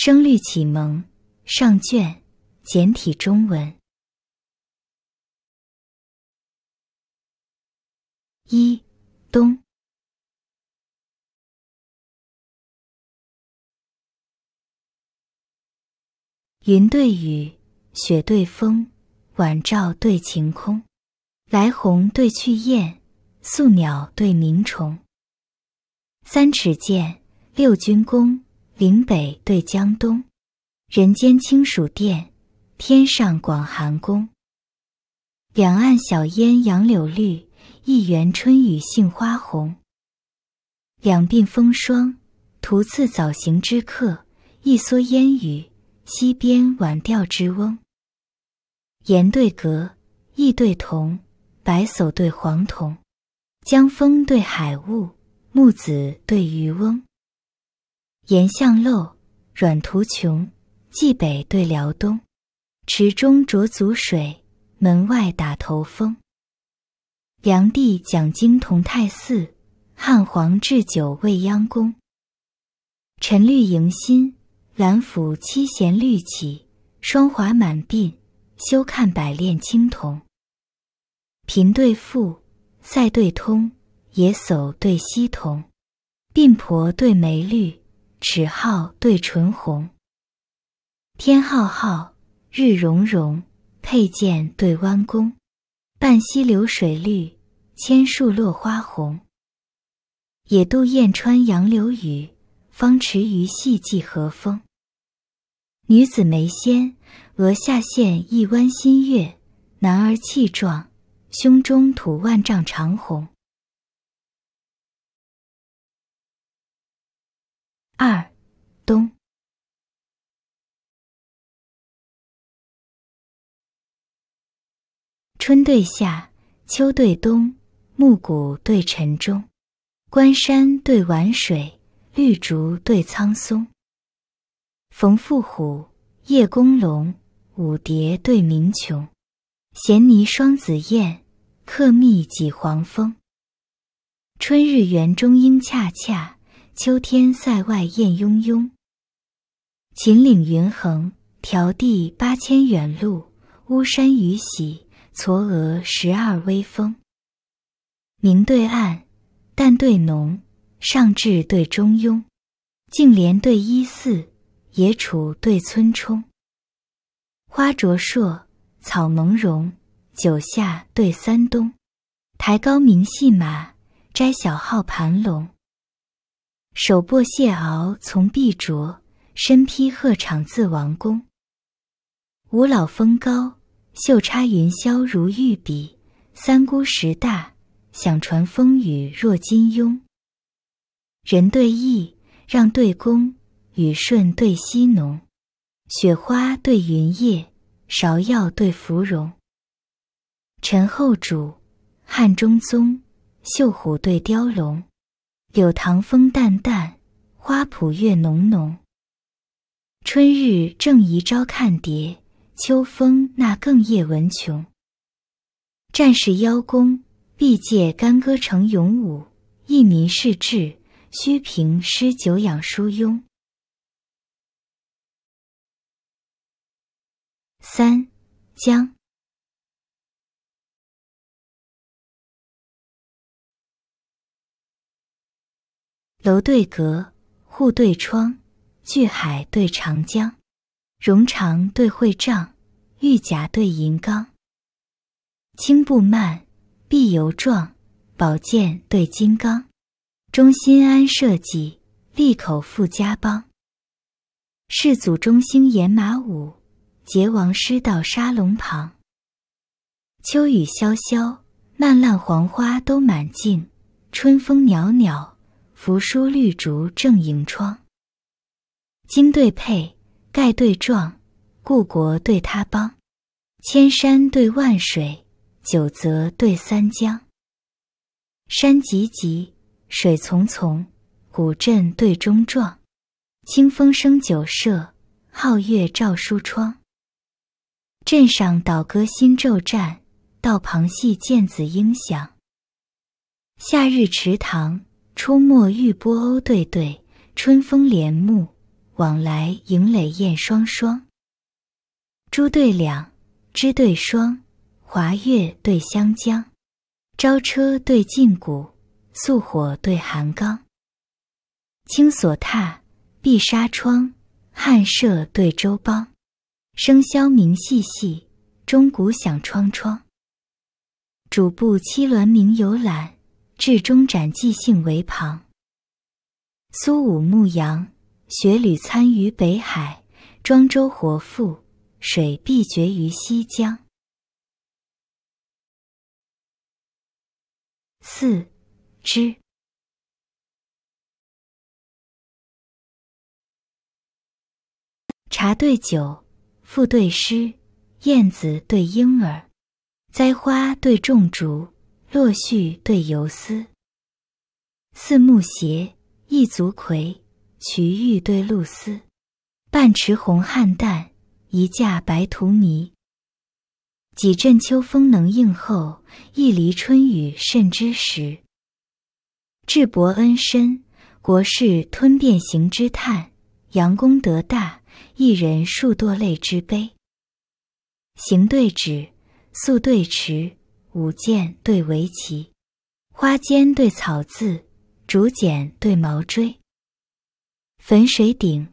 《声律启蒙》上卷简体中文一东，云对雨，雪对风，晚照对晴空，来鸿对去雁，宿鸟对鸣虫。三尺剑，六钧弓。岭北对江东，人间清暑殿，天上广寒宫。两岸晓烟杨柳绿，一园春雨杏花红。两鬓风霜，徒次早行之客；一蓑烟雨，溪边晚钓之翁。岩对阁，意对瞳，白叟对黄童，江风对海雾，木子对渔翁。岩向漏，软途穷；冀北对辽东，池中濯足水，门外打头风。梁帝讲经同泰寺，汉皇置酒未央宫。陈绿迎新，兰府七弦绿绮；霜华满鬓，休看百炼青铜。贫对富，塞对通，野叟对溪童，鬓婆对眉绿。齿皓对唇红，天浩浩，日融融，佩剑对弯弓，半溪流水绿，千树落花红。野渡燕穿杨柳雨，芳池鱼戏芰和风。女子眉纤，额下现一弯新月；男儿气壮，胸中吐万丈长虹。二，冬。春对夏，秋对冬，暮鼓对晨钟，关山对晚水，绿竹对苍松。冯复虎，叶公龙，舞蝶对鸣蛩，衔泥双紫燕，客蜜几黄蜂。春日园中莺恰恰。秋天塞外雁雍雍，秦岭云横迢递八千远路；巫山雨洗嵯峨十二危峰。明对暗，淡对浓，上智对中庸，净莲对依寺，野杵对村舂。花灼烁，草蒙茸，九夏对三冬。抬高明戏马，摘小号盘龙。手握蟹螯从碧卓，身披鹤氅自王宫。五老峰高，秀插云霄如玉笔；三姑石大，响传风雨若金庸。人对义，让对公，雨顺对西农，雪花对云叶，芍药对芙蓉。陈后主，汉中宗，绣虎对雕龙。柳塘风淡淡，花圃月浓浓。春日正宜朝看蝶，秋风那更夜闻琼。战士邀功，必借干戈成勇武；一民试志，须凭诗酒养书庸。三江。楼对阁，户对窗，巨海对长江，冗长对会帐，玉甲对银缸。青布幔，碧油幢，宝剑对金刚。忠心安社稷，利口富家邦。世祖中兴，演马武；桀王失道，沙龙旁。秋雨潇潇，漫烂黄花都满径；春风袅袅。扶疏绿竹正迎窗，金对佩，盖对幢，故国对他邦，千山对万水，九泽对三江。山急急，水淙淙，古镇对中壮，清风生酒舍，皓月照书窗。镇上倒歌新昼战，道旁戏剑子应响。夏日池塘。出没玉波鸥对对，春风帘幕往来，迎垒燕双双。珠对两，枝对双，华月对湘江，朝车对禁鼓，素火对寒缸。青锁闼，碧纱窗，汉舍对周邦。笙箫鸣细细，钟鼓响窗窗。主簿七鸾鸣，游览。至中斩季性为旁。苏武牧羊，雪履参于北海；庄周活鲋，水必绝于西江。四之。茶对酒，赋对诗，燕子对莺儿，栽花对种竹。落絮对游丝，四目斜，一足葵，渠玉对露丝，半池红菡萏，一架白荼蘼。几阵秋风能应候，一犁春雨甚知时。智伯恩深，国士吞变形之叹；阳公德大，一人数堕泪之悲。行对止，素对迟。舞剑对围棋，花笺对草字，竹简对毛锥。汾水鼎，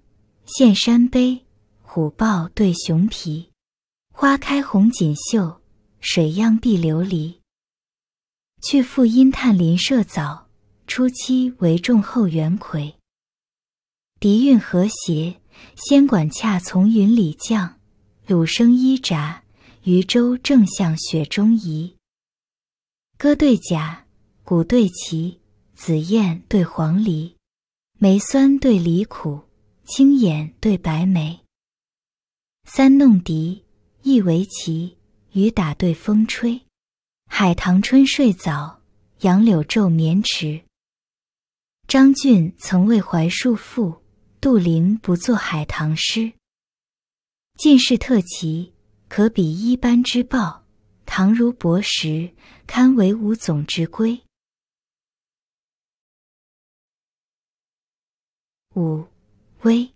献山碑，虎豹对熊罴。花开红锦绣，水漾碧琉璃。去复因探林舍早，初期为重后元魁。笛韵和谐，仙管恰从云里降；鲁声依札，渔舟正向雪中移。歌对甲，鼓对旗，紫燕对黄鹂，梅酸对梨苦，青眼对白眉。三弄笛，一围棋，雨打对风吹，海棠春睡早，杨柳昼眠迟。张俊曾为槐树赋，杜陵不作海棠诗。进士特奇，可比一般之报。唐如博识，堪为五总之归。五微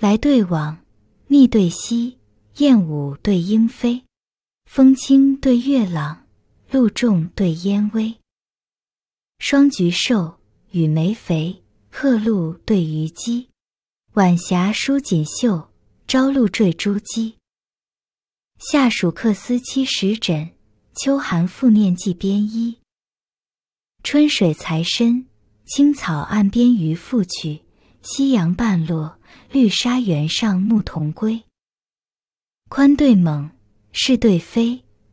来对往，逆对西，燕舞对莺飞，风清对月朗，露重对烟微。霜菊瘦，雨梅肥，鹤鹭对鱼鸡。晚霞舒锦绣，朝露缀珠玑。夏暑客思七时枕，秋寒复念寄边衣。春水才深，青草岸边渔父去；夕阳半落，绿沙原上牧童归。宽对猛，是对非；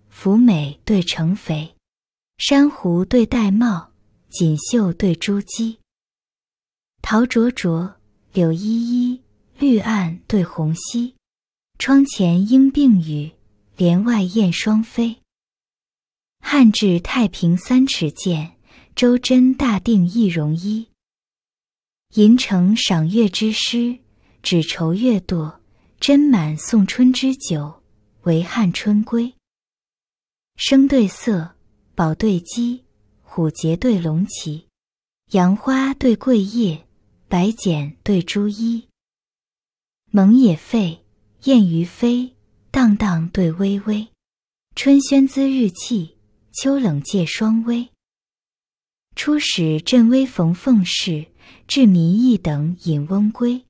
福美对成肥，珊瑚对玳瑁，锦绣对珠玑。陶灼灼。柳依依，绿岸对红溪；窗前莺并语，帘外燕双飞。汉至太平三尺剑，周真大定一戎衣。银城赏月之诗，只愁月堕；斟满送春之酒，唯汉春归。生对色，宝对鸡，虎节对龙旗，杨花对桂叶。白简对朱衣，蒙也废，燕于飞。荡荡对巍巍，春轩滋日气，秋冷借霜微。初始镇威逢凤侍，至民义等引翁归。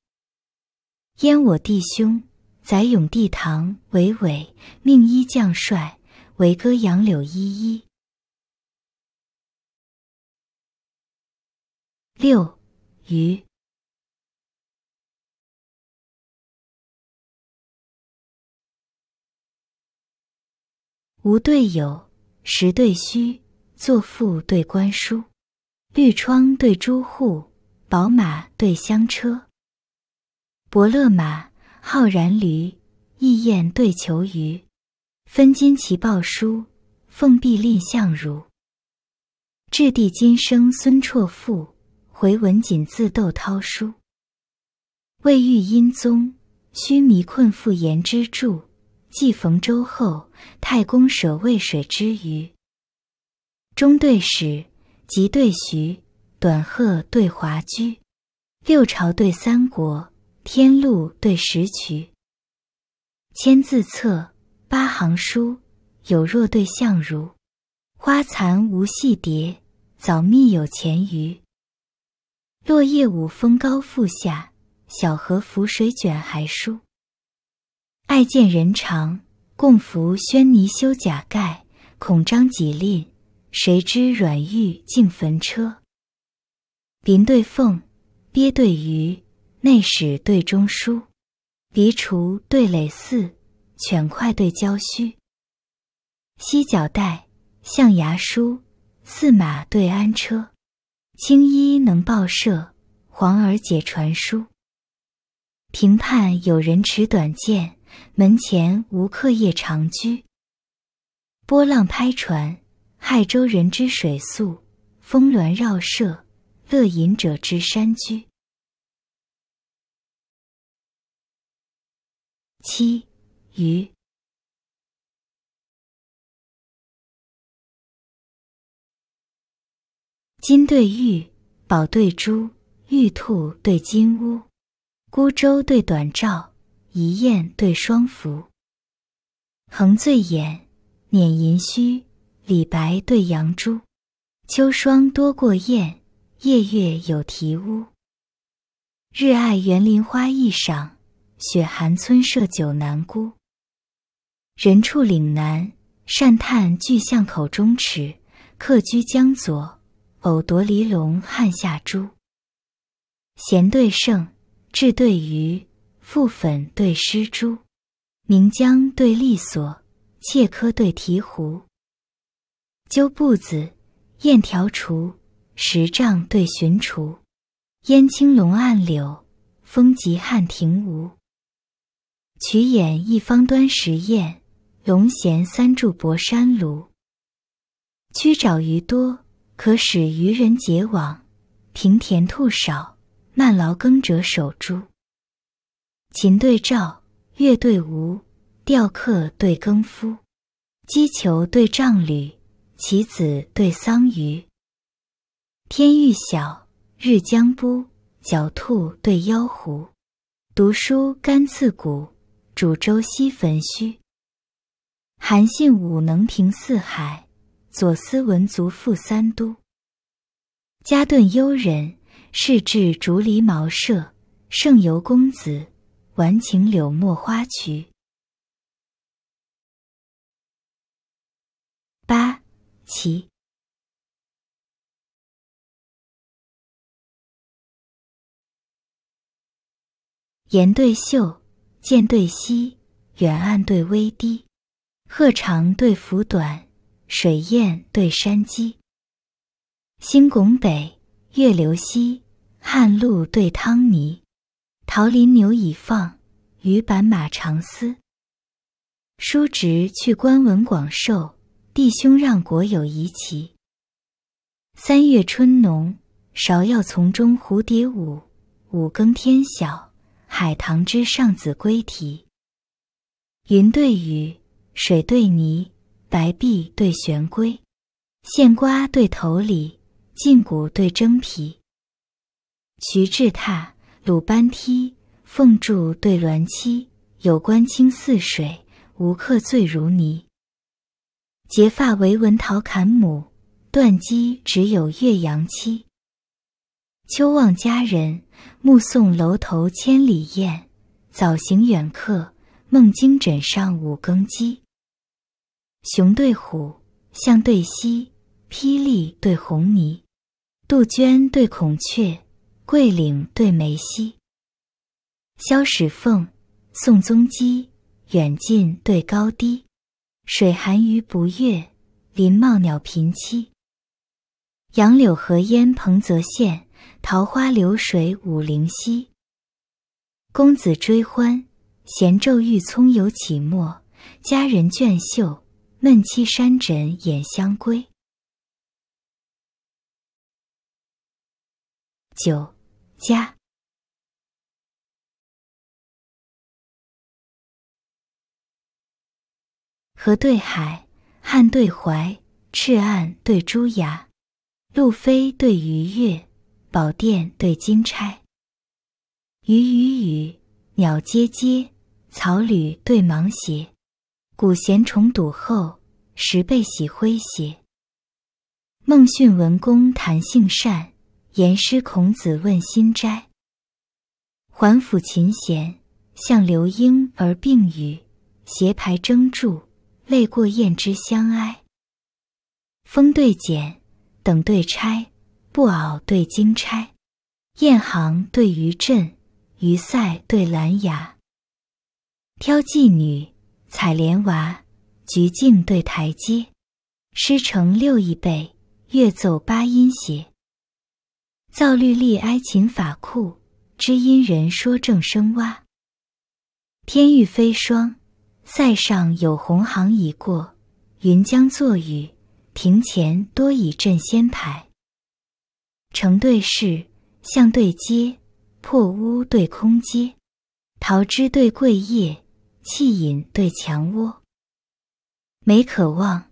燕我弟兄，载咏帝堂，巍伟命一将帅，为歌杨柳依依。六，余。无对有，实对虚，作赋对官书，绿窗对朱户，宝马对香车。伯乐马，浩然驴，意雁对求鱼，分金齐报书，奉璧蔺相如。掷地金声孙绰赋，回文锦字窦滔书。未遇阴宗须弥困，复言之著。既逢周后，太公舍渭水之鱼。中对史，即对徐；短鹤对华居。六朝对三国，天路对石渠。千字册，八行书。有若对相如。花残无戏蝶，早觅有前鱼。落叶舞风高复下，小荷浮水卷还舒。爱见人长，共扶轩泥修甲盖；恐张己吝，谁知软玉竟焚车。麟对凤，鳖对鱼，内史对中书，鼻除对垒肆，犬快对郊虚。犀角带，象牙梳，驷马对鞍车。青衣能报社，黄耳解传书。平判有人持短剑。门前无客夜长居，波浪拍船，害舟人之水宿；峰峦绕舍，乐饮者之山居。七鱼。金对玉，宝对珠，玉兔对金乌，孤舟对短棹。一雁对双凫，横醉眼，捻银须。李白对杨朱，秋霜多过雁，夜月有啼乌。日爱园林花一赏，雪寒村舍酒难沽。人处岭南，善叹巨象口中齿；客居江左，偶夺离龙汉下珠。贤对圣，智对愚。傅粉对诗朱，明江对利索，切科对提壶。鸠步子，燕条锄，石丈对寻锄。烟青龙岸柳，风急汉庭梧。曲眼一方端石砚，龙衔三柱博山炉。曲沼鱼多，可使渔人结网；平田兔少，慢劳耕者守株。秦对赵，越对吴，钓客对耕夫，击球对丈履，棋子对桑榆。天欲晓，日将晡，狡兔对妖狐，读书甘刺骨，煮粥稀焚须。韩信武能平四海，左思文足富三都。家遁幽人，世至竹篱茅舍；胜游公子。晚晴柳陌花渠。八七。岩对秀，剑对溪，远岸对微堤，鹤长对凫短，水雁对山鸡。星拱北，月流西，汉路对汤泥。桃林牛已放，鱼板马长嘶。叔侄去官文广寿，弟兄让国有遗其。三月春浓，芍药丛中蝴蝶舞；五更天晓，海棠枝上子规啼。云对雨，水对泥，白璧对玄龟，线瓜对头李，劲骨对蒸皮。徐志泰。鲁班梯，凤柱对鸾栖；有官清似水，无客醉如泥。结发为文，桃侃母；断机只有岳阳妻。秋望佳人，目送楼头千里雁；早行远客，梦惊枕上五更鸡。熊对虎，象对犀；霹雳对红泥，杜鹃对孔雀。桂岭对梅溪，萧史凤，宋宗基，远近对高低，水寒鱼不跃，林茂鸟频栖。杨柳河烟蓬泽县，桃花流水武陵溪。公子追欢，闲昼欲葱游起墨，佳人倦袖闷栖山枕掩香闺。九。家。河对海，汉对淮，赤岸对朱崖，路飞对鱼跃，宝殿对金钗。鱼鱼语，鸟喈喈，草履对芒鞋。古贤重笃后，时辈洗灰鞋。孟训文公谈性善。言师孔子问心斋，环抚琴弦，向流莺而并语；斜排争柱，泪过燕之相哀。风对剪，等对钗，布袄对金钗；雁行对鱼阵，鱼鳃对兰芽。挑妓女，采莲娃，菊径对台阶；诗成六一倍，乐奏八音协。造绿历哀琴法，库，知音人说正声蛙。天欲飞霜，塞上有鸿行已过；云将作雨，庭前多以阵仙牌。成对市，巷对街，破屋对空阶，桃枝对桂叶，砌饮对墙窝。梅可望，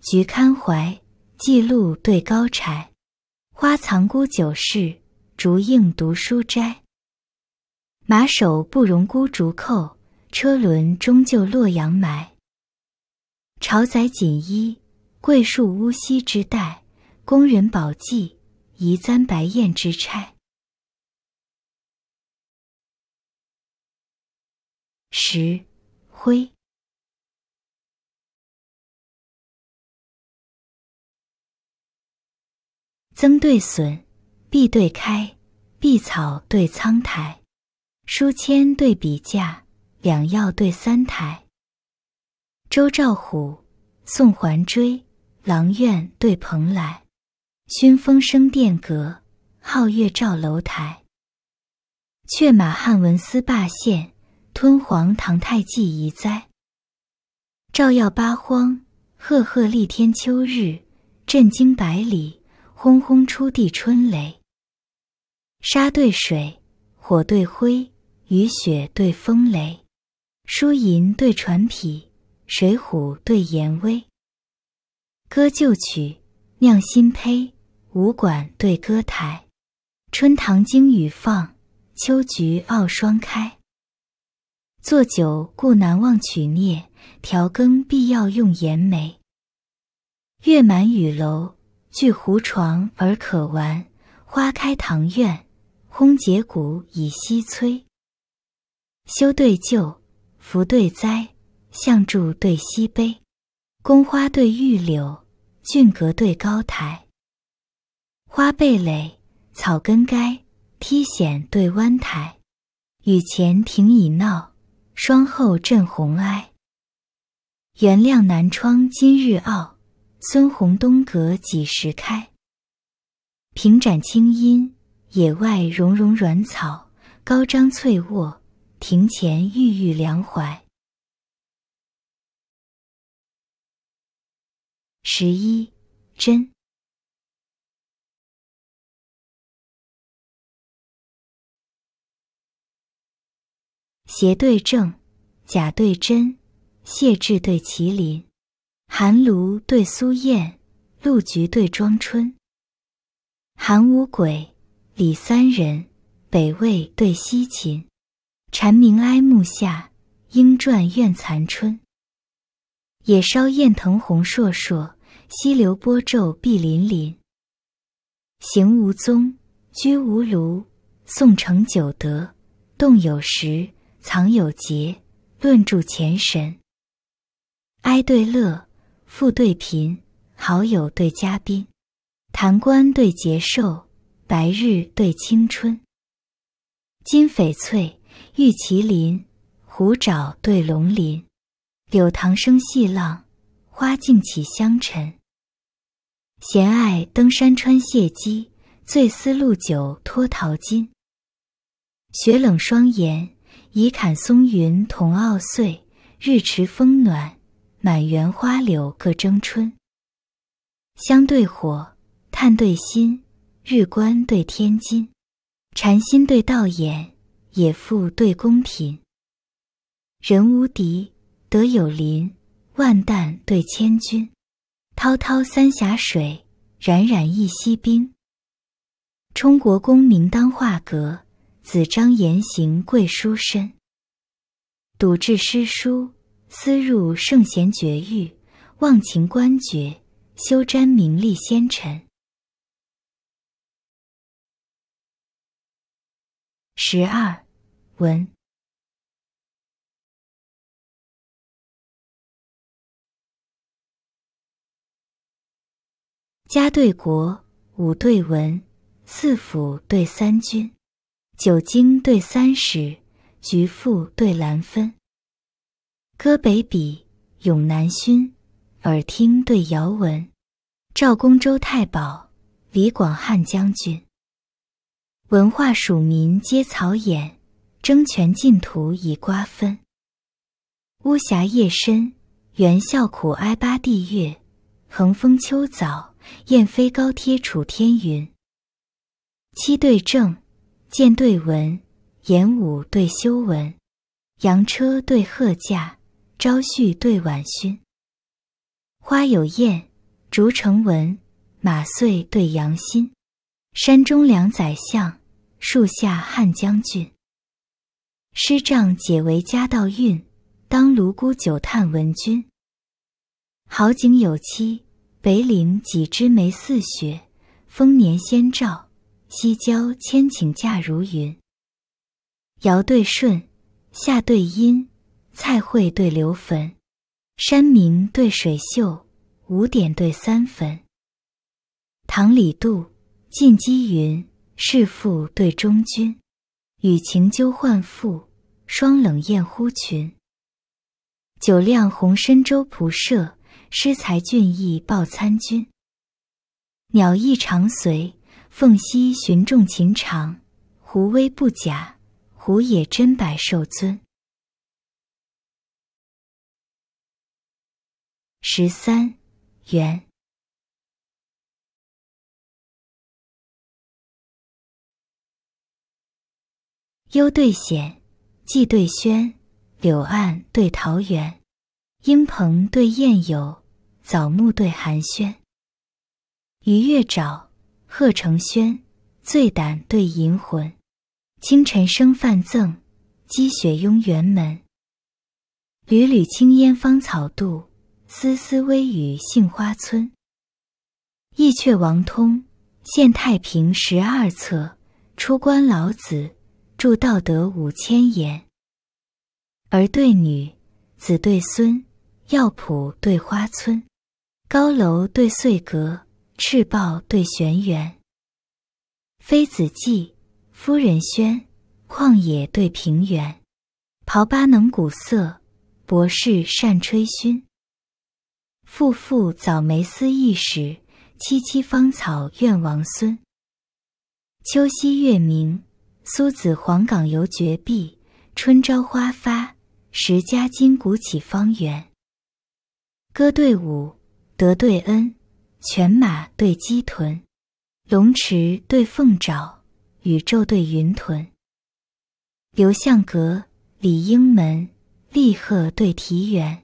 菊堪怀，季露对高柴。花藏孤酒市，竹映读书斋。马首不容孤竹扣，车轮终究洛阳埋。朝载锦衣，桂树乌溪之带；宫人宝髻，遗簪白燕之钗。十，灰。增对损，闭对开，碧草对苍苔，书签对笔架，两药对三台。周召虎，宋桓追，琅苑对蓬莱，薰风生殿阁，皓月照楼台。却马汉文思霸县，吞黄唐太纪遗哉。照耀八荒，赫赫立天秋日；震惊百里。轰轰出地春雷，沙对水，火对灰，雨雪对风雷，书银对船匹，水浒对严威。歌旧曲，酿新醅，武馆对歌台。春堂惊雨放，秋菊傲霜开。做酒故难忘曲涅，调羹必要用盐梅。月满雨楼。聚胡床而可玩，花开堂院，烘结鼓以西催。修对旧，福对灾，相柱对西碑，宫花对玉柳，郡阁对高台。花蓓蕾，草根该，梯险对弯台。雨前庭已闹，霜后阵红哀。原谅南窗今日傲。孙弘东阁几时开？平展清阴，野外茸茸软草；高张翠卧，庭前郁郁凉槐。十一真。斜对正，甲对真，谢志对麒麟。寒炉对苏燕，露菊对妆春。寒五鬼，李三人。北魏对西秦。蝉鸣哀暮下，莺啭怨残春。野烧雁腾红烁烁，溪流波皱碧粼粼。行无踪，居无庐。宋成九德，动有时，藏有节。论著前神，哀对乐。富对贫，好友对嘉宾，谈官对节寿，白日对青春。金翡翠，玉麒麟，虎爪对龙鳞。柳塘生细浪，花径起香尘。闲爱登山穿谢屐，醉思露酒脱陶巾。雪冷霜严，倚槛松云同傲岁；日迟风暖。满园花柳各争春，香对火，炭对心，日观对天津，禅心对道眼，野妇对宫嫔。人无敌，德有邻，万担对千钧。滔滔三峡水，冉冉一溪冰。冲国功名当画阁，子张言行贵书身。笃志诗书。思入圣贤绝域，忘情官爵，修沾名利纤尘。十二，文。家对国，武对文，四府对三军，九经对三史，局赋对兰芬。歌北鄙，咏南薰，耳听对遥闻。赵公周太保，李广汉将军。文化属民皆草眼，争权尽土已瓜分。巫峡夜深，猿啸苦哀巴地月；横风秋早，雁飞高贴楚天云。七对正，剑对文，演武对修文。扬车对鹤驾。朝旭对晚曛，花有艳，竹成文；马穗对羊心，山中两宰相，树下汉将军。师丈解为家道韵，当卢沽酒叹闻君。好景有期，北岭几枝梅似雪；丰年先照，西郊千顷稼如云。尧对舜，夏对殷。蔡会对刘坟，山明对水秀，五点对三分。唐李杜，晋嵇云，世父对中君。与情鸠患妇，霜冷雁呼群。酒量红深周仆射，诗才俊逸报参军。鸟意长随凤兮，寻众情长。狐威不假，狐也真百兽尊。十三元，幽对险，寂对喧，柳岸对桃源，莺鹏对燕友，早暮对寒暄。鱼跃沼，鹤成轩，醉胆对吟魂。清晨生饭赠，积雪拥辕门。缕缕青烟芳草渡。丝丝微雨杏花村。意阙王通，现太平十二册，出关老子著《道德五千言》。儿对女，子对孙，药圃对花村，高楼对碎阁，赤豹对玄猿。妃子髻，夫人轩，旷野对平原，刨八能鼓瑟，博士善吹埙。复复早梅思意时，萋萋芳草怨王孙。秋夕月明，苏子黄冈游绝壁；春朝花发，石家金鼓起方圆。歌对舞，德对恩，犬马对鸡豚，龙池对凤沼，宇宙对云屯。刘向阁，李英门，立鹤对题园。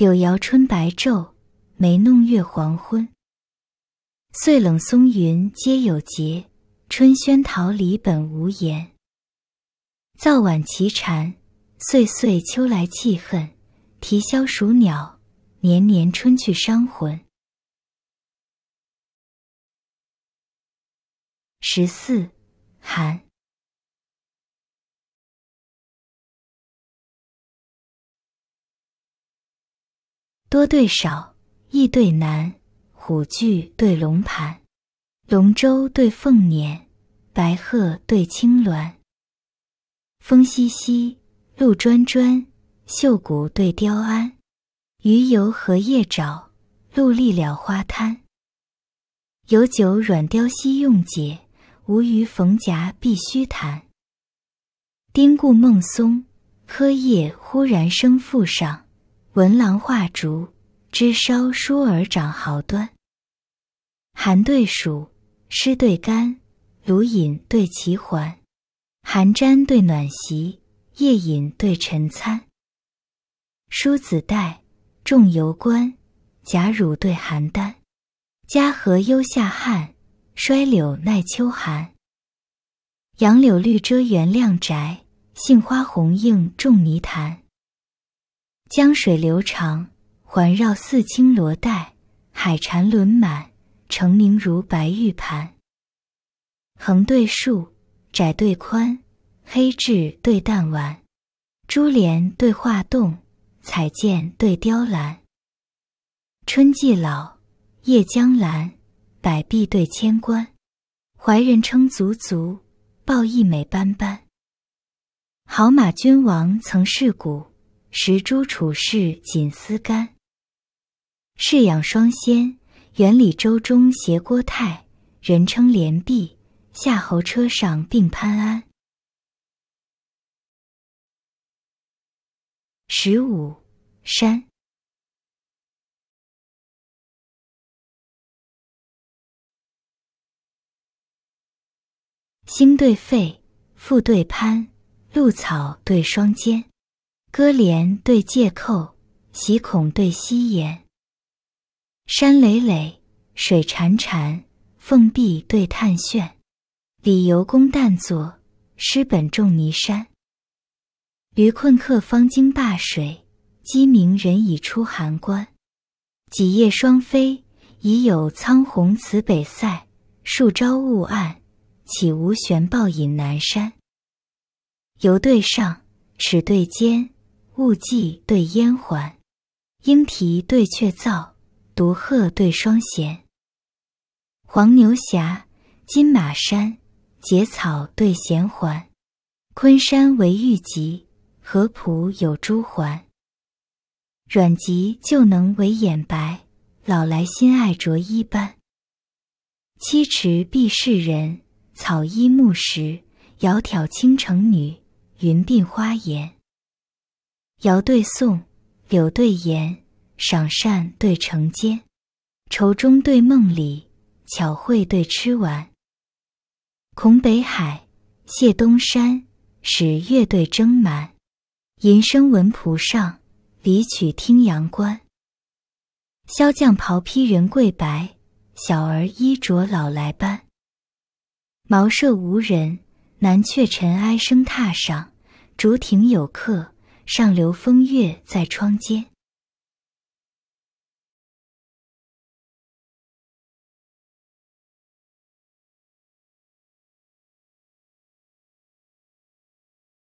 柳摇春白昼，梅弄月黄昏。岁冷松云皆有节，春喧桃李本无言。早晚齐蝉，岁岁秋来气恨；啼消蜀鸟，年年春去伤魂。十四，寒。多对少，易对难，虎踞对龙盘，龙舟对凤辇，白鹤对青鸾。风淅淅，露沾沾，秀骨对雕鞍。鱼游荷叶沼，鹭立了花滩。有酒软雕溪用解，无鱼逢夹必须弹。丁固梦松柯叶忽然生腹上。文郎画竹，枝梢疏而长毫端；寒对暑，湿对干，炉饮对齐环，寒毡对暖席，夜饮对晨餐。梳子带，仲油冠，贾乳对邯郸。嘉禾忧夏旱，衰柳耐秋寒。杨柳绿遮园亮宅，杏花红映种泥潭。江水流长，环绕似青罗带；海缠轮满，澄明如白玉盘。横对竖，窄对宽，黑痣对淡丸，珠帘对画栋，彩剑对雕栏。春季老，夜江阑，百壁对千关，怀人称足足，报义美斑斑。好马君王曾是骨。时诸处士锦丝干，侍养双仙原理周中携郭泰，人称连璧；夏侯车上并潘安。十五山，心对肺，腹对潘，露草对双肩。歌联对借寇，喜恐对夕延。山累累，水潺潺，凤壁对探轩。理由公旦作，诗本重泥山。驴困客方惊灞水，鸡鸣人已出函关。几夜双飞已有苍鸿辞北塞，数朝雾暗岂无玄豹引南山？游对上，尺对尖。雾霁对烟环，莺啼对雀噪，独鹤对双闲。黄牛峡，金马山，节草对衔环。昆山为玉集，河浦有珠环。阮籍旧能为眼白，老来新爱着衣斑。七尺必是人，草衣木石，窈窕倾城女，云鬓花颜。尧对宋，柳对颜，赏善对成间，愁中对梦里，巧会对痴顽。孔北海，谢东山，使月对征蛮，吟声闻蒲上，离曲听阳关。萧将袍披人贵白，小儿衣着老来斑。茅舍无人，南雀尘埃生榻上；竹亭有客。上流风月在窗间。